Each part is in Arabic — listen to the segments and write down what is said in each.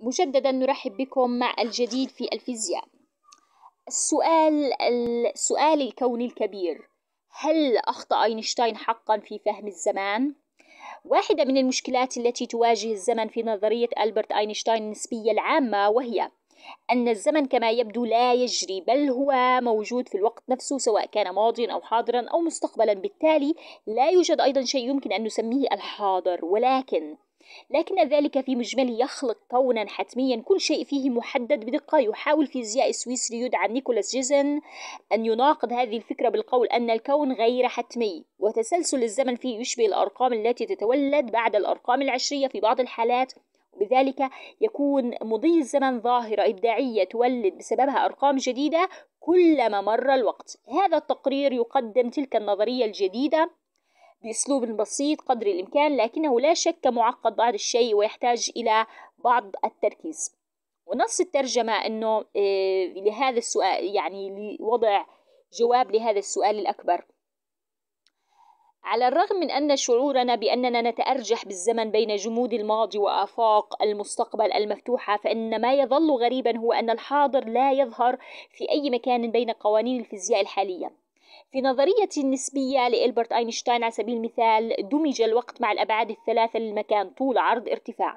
مجددا نرحب بكم مع الجديد في الفيزياء السؤال السؤال الكوني الكبير هل أخطأ أينشتاين حقا في فهم الزمان؟ واحدة من المشكلات التي تواجه الزمن في نظرية ألبرت أينشتاين النسبية العامة وهي أن الزمن كما يبدو لا يجري بل هو موجود في الوقت نفسه سواء كان ماضيا أو حاضرا أو مستقبلا بالتالي لا يوجد أيضا شيء يمكن أن نسميه الحاضر ولكن لكن ذلك في مجمله يخلق كونا حتميا كل شيء فيه محدد بدقة يحاول فيزيائي السويسري يدعى نيكولاس جيزن أن يناقض هذه الفكرة بالقول أن الكون غير حتمي وتسلسل الزمن فيه يشبه الأرقام التي تتولد بعد الأرقام العشرية في بعض الحالات بذلك يكون مضي الزمن ظاهرة إبداعية تولد بسببها أرقام جديدة كلما مر الوقت هذا التقرير يقدم تلك النظرية الجديدة بأسلوب بسيط قدر الإمكان لكنه لا شك معقد بعض الشيء ويحتاج إلى بعض التركيز ونص الترجمة أنه آه، لهذا السؤال يعني لوضع جواب لهذا السؤال الأكبر على الرغم من أن شعورنا بأننا نتأرجح بالزمن بين جمود الماضي وآفاق المستقبل المفتوحة فإن ما يظل غريبا هو أن الحاضر لا يظهر في أي مكان بين قوانين الفيزياء الحالية في نظرية النسبية لإلبرت أينشتاين على سبيل المثال دمج الوقت مع الأبعاد الثلاثة للمكان طول عرض ارتفاع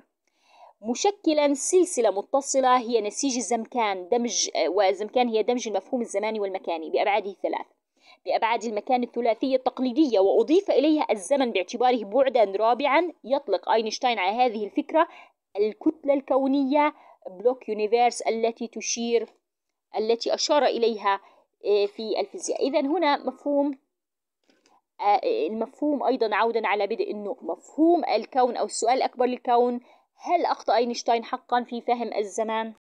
مشكلا سلسلة متصلة هي نسيج الزمكان دمج والزمكان هي دمج المفهوم الزماني والمكاني بأبعاده الثلاث بأبعاد المكان الثلاثية التقليدية وأضيف إليها الزمن باعتباره بعدا رابعا يطلق أينشتاين على هذه الفكرة الكتلة الكونية بلوك يونيفيرس التي تشير التي أشار إليها آه، في الفيزياء إذا هنا مفهوم آه، المفهوم أيضا عودا على بدء انه مفهوم الكون أو السؤال الأكبر للكون هل أخطأ أينشتاين حقا في فهم الزمان؟